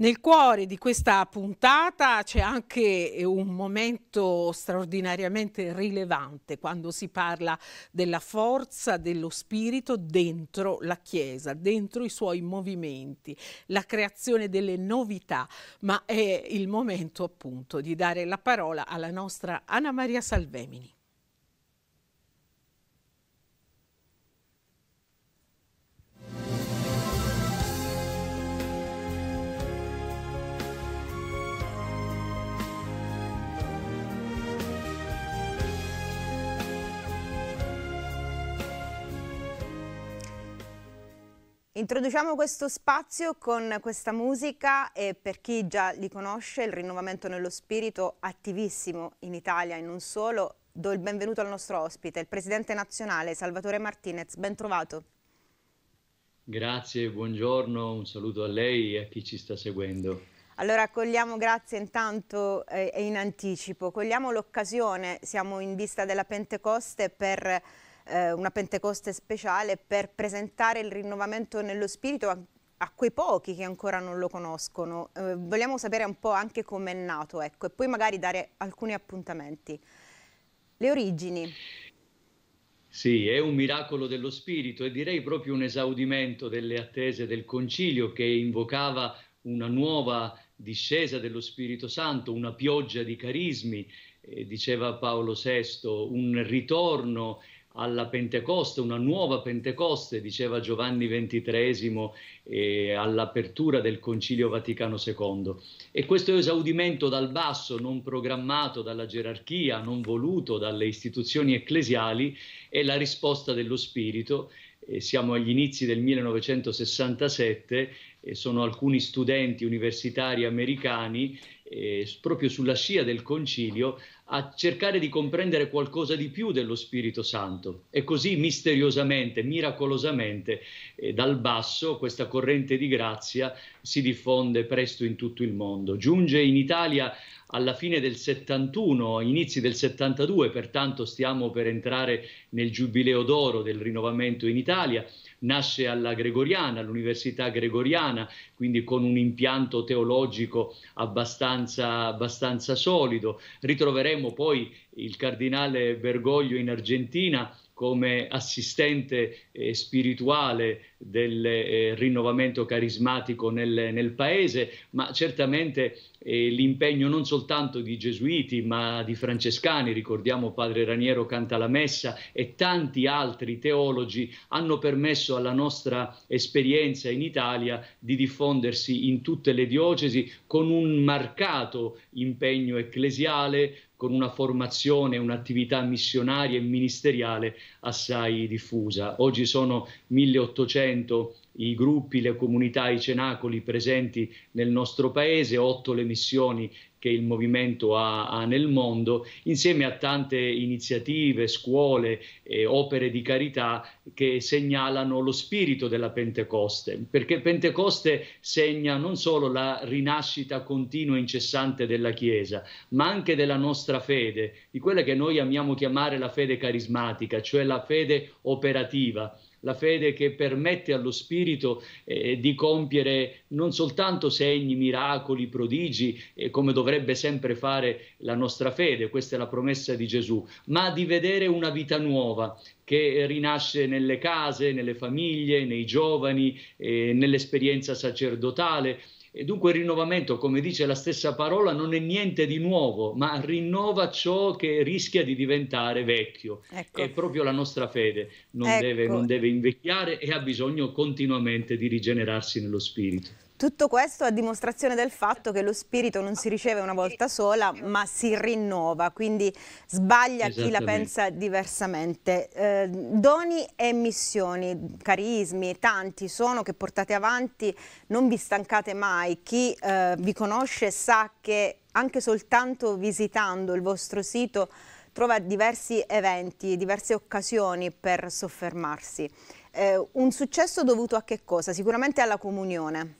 Nel cuore di questa puntata c'è anche eh, un momento straordinariamente rilevante quando si parla della forza dello spirito dentro la Chiesa, dentro i suoi movimenti, la creazione delle novità, ma è il momento appunto di dare la parola alla nostra Anna Maria Salvemini. Introduciamo questo spazio con questa musica e per chi già li conosce il rinnovamento nello spirito attivissimo in Italia e non solo. Do il benvenuto al nostro ospite, il presidente nazionale Salvatore Martinez, ben trovato. Grazie, buongiorno, un saluto a lei e a chi ci sta seguendo. Allora accogliamo, grazie intanto eh, e eh, in anticipo, cogliamo l'occasione, siamo in vista della Pentecoste per eh, una Pentecoste speciale per presentare il rinnovamento nello spirito a, a quei pochi che ancora non lo conoscono. Eh, vogliamo sapere un po' anche come è nato, ecco, e poi magari dare alcuni appuntamenti. Le origini. Sì, è un miracolo dello spirito e direi proprio un esaudimento delle attese del concilio che invocava una nuova discesa dello Spirito Santo, una pioggia di carismi, eh, diceva Paolo VI, un ritorno alla Pentecoste, una nuova Pentecoste, diceva Giovanni XXIII eh, all'apertura del Concilio Vaticano II. E questo esaudimento dal basso, non programmato dalla gerarchia, non voluto dalle istituzioni ecclesiali, è la risposta dello Spirito. Eh, siamo agli inizi del 1967 e eh, sono alcuni studenti universitari americani eh, proprio sulla scia del concilio, a cercare di comprendere qualcosa di più dello Spirito Santo. E così misteriosamente, miracolosamente, eh, dal basso questa corrente di grazia si diffonde presto in tutto il mondo. Giunge in Italia alla fine del 71, inizi del 72, pertanto stiamo per entrare nel giubileo d'oro del rinnovamento in Italia nasce alla Gregoriana, all'Università Gregoriana, quindi con un impianto teologico abbastanza abbastanza, abbastanza solido. Ritroveremo poi il cardinale Bergoglio in Argentina come assistente eh, spirituale del eh, rinnovamento carismatico nel, nel, paese, ma certamente eh, l'impegno non soltanto di gesuiti, ma di francescani, ricordiamo padre Raniero canta la messa e tanti altri teologi hanno permesso alla nostra esperienza in Italia di diffondersi in tutte le diocesi con un marcato impegno ecclesiale, con una formazione, un'attività missionaria e ministeriale assai diffusa. Oggi sono 1800 i gruppi, le comunità, i cenacoli presenti nel nostro paese, otto le missioni che il movimento ha, ha, nel mondo, insieme a tante iniziative, scuole, e opere di carità che segnalano lo spirito della Pentecoste, perché Pentecoste segna non solo la rinascita continua e incessante della Chiesa, ma anche della nostra fede, di quella che noi amiamo chiamare la fede carismatica, cioè la fede operativa la fede che permette allo Spirito eh, di compiere non soltanto segni, miracoli, prodigi, eh, come dovrebbe sempre fare la nostra fede, questa è la promessa di Gesù, ma di vedere una vita nuova che rinasce nelle case, nelle famiglie, nei giovani, eh, nell'esperienza sacerdotale e dunque il rinnovamento, come dice la stessa parola, non è niente di nuovo, ma rinnova ciò che rischia di diventare vecchio. Ecco. È proprio la nostra fede, non, ecco. deve, non deve invecchiare e ha bisogno continuamente di rigenerarsi nello spirito. Tutto questo a dimostrazione del fatto che lo spirito non si riceve una volta sola, ma si rinnova, quindi sbaglia chi la pensa diversamente. Eh, doni e missioni, carismi, tanti sono che portate avanti, non vi stancate mai. Chi eh, vi conosce sa che anche soltanto visitando il vostro sito trova diversi eventi, diverse occasioni per soffermarsi. Eh, un successo dovuto a che cosa? Sicuramente alla comunione.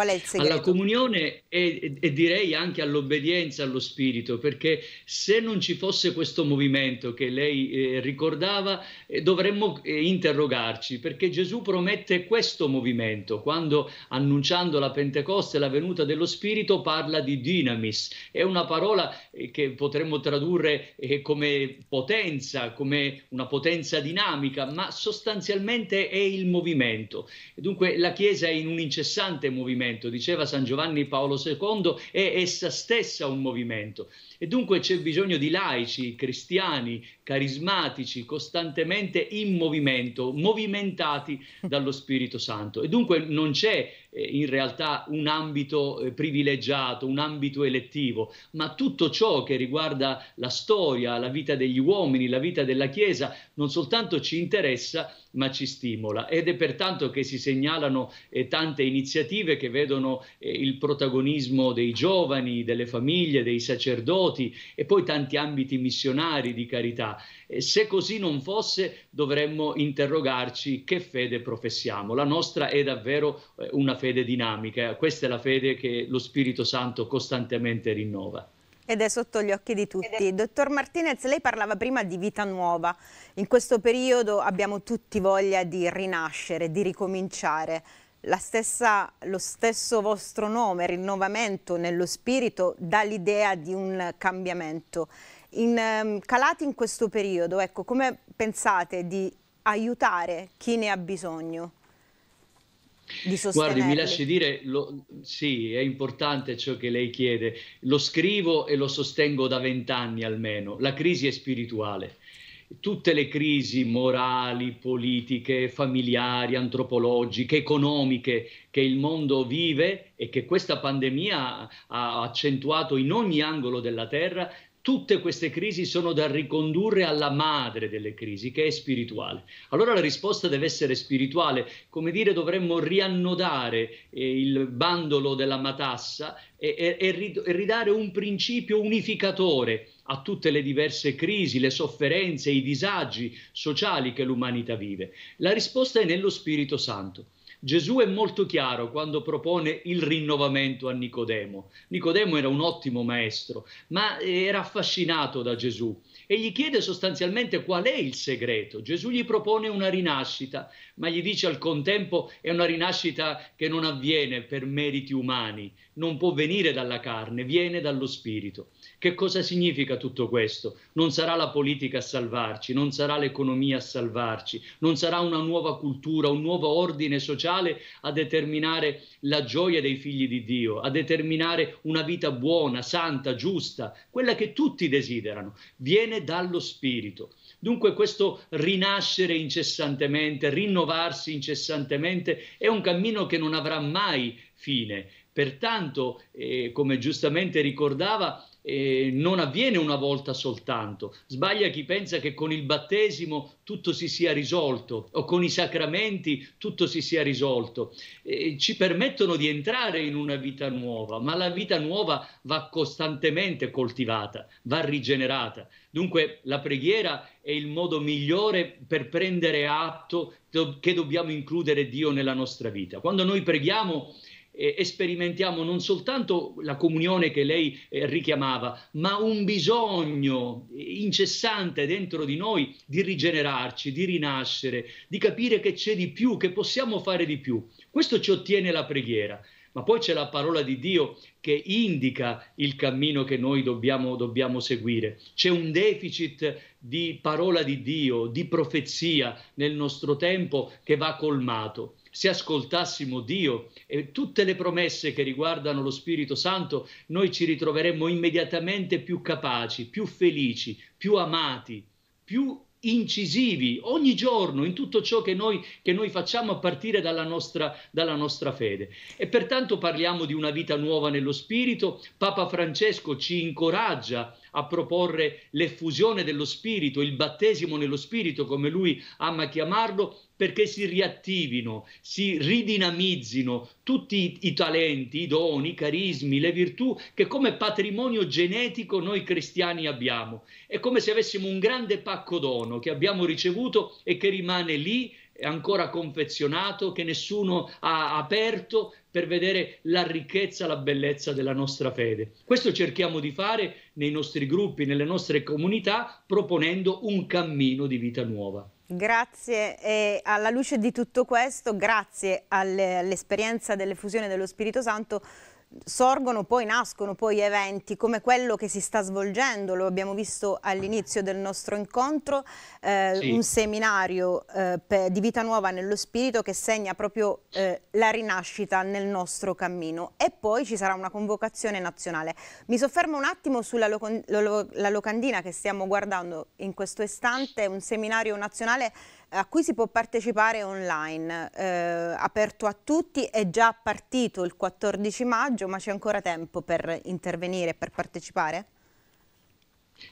Qual è il segreto? Alla comunione e, e direi anche all'obbedienza allo Spirito, perché se non ci fosse questo movimento che lei eh, ricordava, eh, dovremmo eh, interrogarci, perché Gesù promette questo movimento quando annunciando la Pentecoste e la venuta dello Spirito parla di dynamis, è una parola eh, che potremmo tradurre eh, come potenza, come una potenza dinamica, ma sostanzialmente è il movimento. Dunque la Chiesa è in un incessante movimento movimento, diceva San Giovanni Paolo II, è essa stessa un movimento. E dunque c'è bisogno di laici, cristiani, carismatici, costantemente in movimento, movimentati dallo Spirito Santo. E dunque non c'è eh, in realtà un ambito eh, privilegiato, un ambito elettivo, ma tutto ciò che riguarda la storia, la vita degli uomini, la vita della Chiesa, non soltanto ci interessa, ma ci stimola. Ed è pertanto che si segnalano eh, tante iniziative che vedono eh, il protagonismo dei giovani, delle famiglie, dei sacerdoti, sacerdoti e poi tanti ambiti missionari di carità. E se così non fosse, dovremmo interrogarci che fede professiamo. La nostra è davvero eh, una fede dinamica, questa è la fede che lo Spirito Santo costantemente rinnova. Ed è sotto gli occhi di tutti. Dottor Martinez, lei parlava prima di vita nuova. In questo periodo abbiamo tutti voglia di rinascere, di ricominciare stessa, lo stesso vostro nome, rinnovamento nello spirito, dà l'idea di un cambiamento. In, um, calati in questo periodo, ecco, come pensate di aiutare chi ne ha bisogno? Di Guardi, mi lasci dire, lo, sì, è importante ciò che lei chiede. Lo scrivo e lo sostengo da vent'anni almeno. La crisi è spirituale tutte le crisi morali, politiche, familiari, antropologiche, economiche che il mondo vive e che questa pandemia ha accentuato in ogni angolo della Terra tutte queste crisi sono da ricondurre alla madre delle crisi, che è spirituale. Allora la risposta deve essere spirituale, come dire dovremmo riannodare eh, il bandolo della matassa e, e, e ridare un principio unificatore a tutte le diverse crisi, le sofferenze, i disagi sociali che l'umanità vive. La risposta è nello Spirito Santo. Gesù è molto chiaro quando propone il rinnovamento a Nicodemo. Nicodemo era un ottimo maestro, ma era affascinato da Gesù e gli chiede sostanzialmente qual è il segreto. Gesù gli propone una rinascita, ma gli dice al contempo è una rinascita che non avviene per meriti umani, non può venire dalla carne, viene dallo spirito. Che cosa significa tutto questo? Non sarà la politica a salvarci, non sarà l'economia a salvarci, non sarà una nuova cultura, un nuovo ordine sociale a determinare la gioia dei figli di Dio, a determinare una vita buona, santa, giusta, quella che tutti desiderano. Viene dallo Spirito. Dunque questo rinascere incessantemente, rinnovarsi incessantemente è un cammino che non avrà mai fine. Pertanto, eh, come giustamente ricordava, eh, non avviene una volta soltanto. Sbaglia chi pensa che con il battesimo tutto si sia risolto o con i sacramenti tutto si sia risolto. Eh, ci permettono di entrare in una vita nuova, ma la vita nuova va costantemente coltivata, va rigenerata. Dunque la preghiera è il modo migliore per prendere atto che dobbiamo includere Dio nella nostra vita. Quando noi preghiamo eh, sperimentiamo non soltanto la comunione che lei eh, richiamava, ma un bisogno incessante dentro di noi di rigenerarci, di rinascere, di capire che c'è di più, che possiamo fare di più. Questo ci ottiene la preghiera ma poi c'è la parola di Dio che indica il cammino che noi dobbiamo, dobbiamo seguire. C'è un deficit di parola di Dio, di profezia nel nostro tempo che va colmato se ascoltassimo Dio e tutte le promesse che riguardano lo Spirito Santo, noi ci ritroveremmo immediatamente più capaci, più felici, più amati, più incisivi ogni giorno in tutto ciò che noi, che noi facciamo a partire dalla nostra, dalla nostra, fede. E pertanto parliamo di una vita nuova nello Spirito. Papa Francesco ci incoraggia a proporre l'effusione dello Spirito, il battesimo nello Spirito, come lui ama chiamarlo, perché si riattivino, si ridinamizzino tutti i, talenti, i doni, i carismi, le virtù che come patrimonio genetico noi cristiani abbiamo. È come se avessimo un grande pacco dono che abbiamo ricevuto e che rimane lì ancora confezionato, che nessuno ha aperto, per vedere la ricchezza, la bellezza della nostra fede. Questo cerchiamo di fare nei nostri gruppi, nelle nostre comunità, proponendo un cammino di vita nuova. Grazie e alla luce di tutto questo, grazie all'esperienza dell'effusione dello Spirito Santo, sorgono poi, nascono poi eventi come quello che si sta svolgendo, lo abbiamo visto all'inizio del nostro incontro, eh, sì. un seminario eh, di vita nuova nello spirito che segna proprio eh, la rinascita nel nostro cammino e poi ci sarà una convocazione nazionale. Mi soffermo un attimo sulla lo lo lo locandina che stiamo guardando in questo istante, un seminario nazionale a cui si può partecipare online, eh, aperto a tutti, è già partito il 14 maggio ma c'è ancora tempo per intervenire e per partecipare?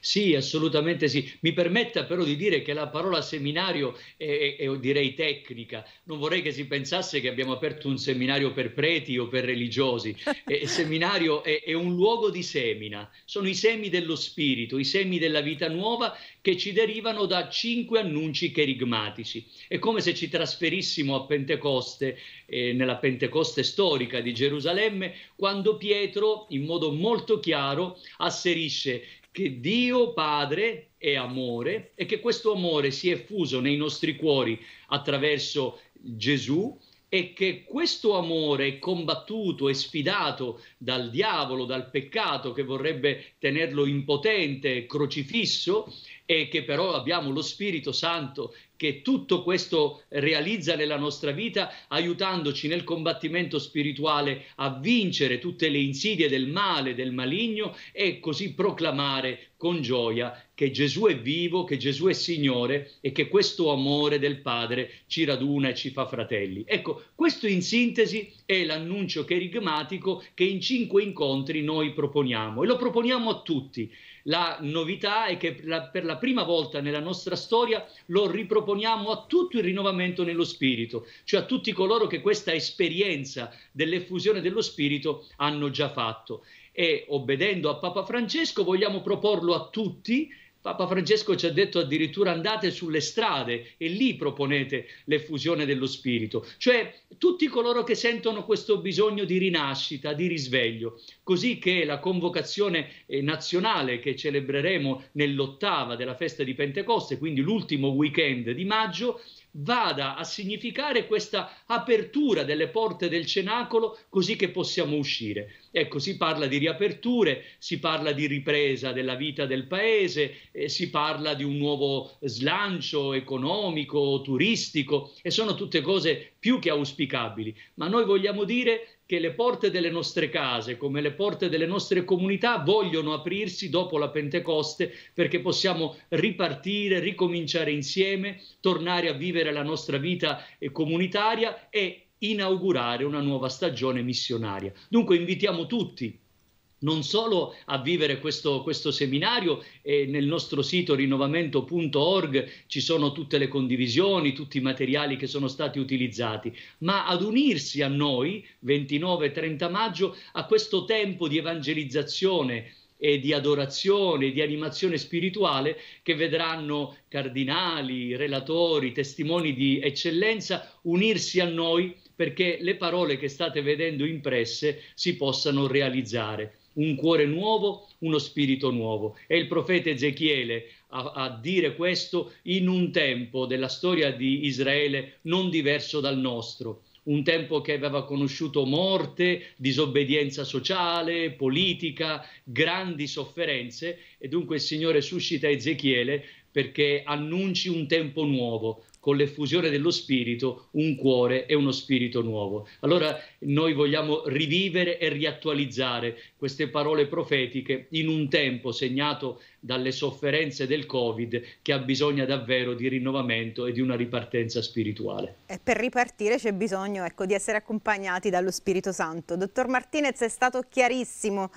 Sì, assolutamente sì. Mi permetta però di dire che la parola seminario è, è, direi tecnica. Non vorrei che si pensasse che abbiamo aperto un seminario per preti o per religiosi. Il seminario è, è un luogo di semina. Sono i semi dello spirito, i semi della vita nuova che ci derivano da cinque annunci cherigmatici. È come se ci trasferissimo a Pentecoste, eh, nella Pentecoste storica di Gerusalemme, quando Pietro, in modo molto chiaro, asserisce che Dio Padre è amore e che questo amore si è fuso nei nostri cuori attraverso Gesù e che questo amore è combattuto e sfidato dal diavolo, dal peccato che vorrebbe tenerlo impotente, crocifisso e che però abbiamo lo Spirito Santo che tutto questo realizza nella nostra vita, aiutandoci nel combattimento spirituale a vincere tutte le insidie del male, del maligno e così proclamare con gioia che Gesù è vivo, che Gesù è Signore e che questo amore del Padre ci raduna e ci fa fratelli. Ecco, questo in sintesi è l'annuncio cherigmatico che in cinque incontri noi proponiamo e lo proponiamo a tutti la novità è che per la prima volta nella nostra storia lo riproponiamo a tutto il rinnovamento nello spirito, cioè a tutti coloro che questa esperienza dell'effusione dello spirito hanno già fatto. E obbedendo a Papa Francesco vogliamo proporlo a tutti Papa Francesco ci ha detto addirittura andate sulle strade e lì proponete l'effusione dello Spirito, cioè tutti coloro che sentono questo bisogno di rinascita, di risveglio, così che la convocazione eh, nazionale che celebreremo nell'ottava della festa di Pentecoste, quindi l'ultimo weekend di maggio, vada a significare questa apertura delle porte del cenacolo così che possiamo uscire. Ecco, si parla di riaperture, si parla di ripresa della vita del paese, eh, si parla di un nuovo slancio economico, turistico e sono tutte cose più che auspicabili, ma noi vogliamo dire che le porte delle nostre case, come le porte delle nostre comunità, vogliono aprirsi dopo la Pentecoste perché possiamo ripartire, ricominciare insieme, tornare a vivere la nostra vita eh, comunitaria e inaugurare una nuova stagione missionaria. Dunque invitiamo tutti non solo a vivere questo, questo seminario, eh, nel nostro sito rinnovamento.org ci sono tutte le condivisioni, tutti i materiali che sono stati utilizzati, ma ad unirsi a noi, 29-30 maggio, a questo tempo di evangelizzazione e di adorazione, di animazione spirituale che vedranno cardinali, relatori, testimoni di eccellenza unirsi a noi perché le parole che state vedendo impresse si possano realizzare un cuore nuovo, uno spirito nuovo. È il profeta Ezechiele a, a, dire questo in un tempo della storia di Israele non diverso dal nostro. Un tempo che aveva conosciuto morte, disobbedienza sociale, politica, grandi sofferenze, e dunque il Signore suscita Ezechiele perché annunci un tempo nuovo, con l'effusione dello spirito, un cuore e uno spirito nuovo. Allora noi vogliamo rivivere e riattualizzare queste parole profetiche in un tempo segnato dalle sofferenze del Covid che ha bisogno davvero di rinnovamento e di una ripartenza spirituale. E per ripartire c'è bisogno ecco, di essere accompagnati dallo Spirito Santo. Dottor Martinez è stato chiarissimo.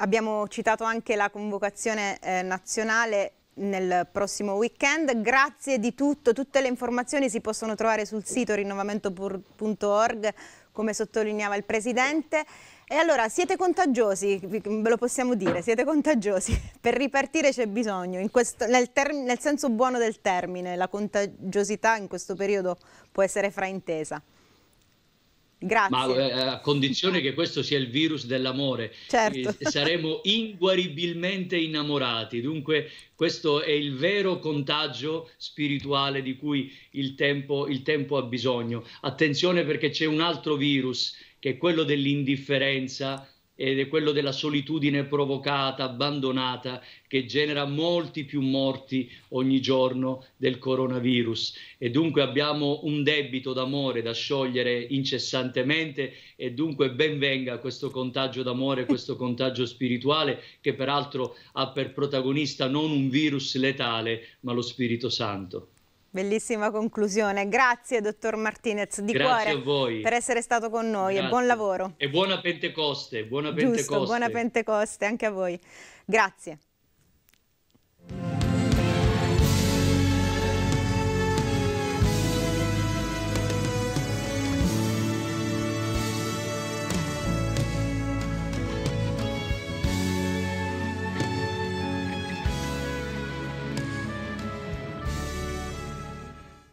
Abbiamo citato anche la convocazione eh, nazionale nel prossimo weekend. Grazie di tutto, tutte le informazioni si possono trovare sul sito rinnovamento.org come sottolineava il Presidente. E allora siete contagiosi, ve lo possiamo dire, siete contagiosi. Per ripartire c'è bisogno, questo, nel, nel senso buono del termine, la contagiosità in questo periodo può essere fraintesa. Grazie. Ma eh, a condizione che questo sia il virus dell'amore, certo. eh, saremo inguaribilmente innamorati. Dunque, questo è il vero contagio spirituale di cui il tempo, il tempo ha bisogno. Attenzione perché c'è un altro virus che è quello dell'indifferenza ed è quello della solitudine provocata, abbandonata, che genera molti più morti ogni giorno del coronavirus. E dunque abbiamo un debito d'amore da sciogliere incessantemente e dunque ben venga questo contagio d'amore, questo contagio spirituale che peraltro ha per protagonista non un virus letale, ma lo Spirito Santo. Bellissima conclusione. Grazie, dottor Martinez, di Grazie cuore per essere stato con noi Grazie. e buon lavoro. E buona Pentecoste, buona Pentecoste. Giusto, buona Pentecoste anche a voi. Grazie.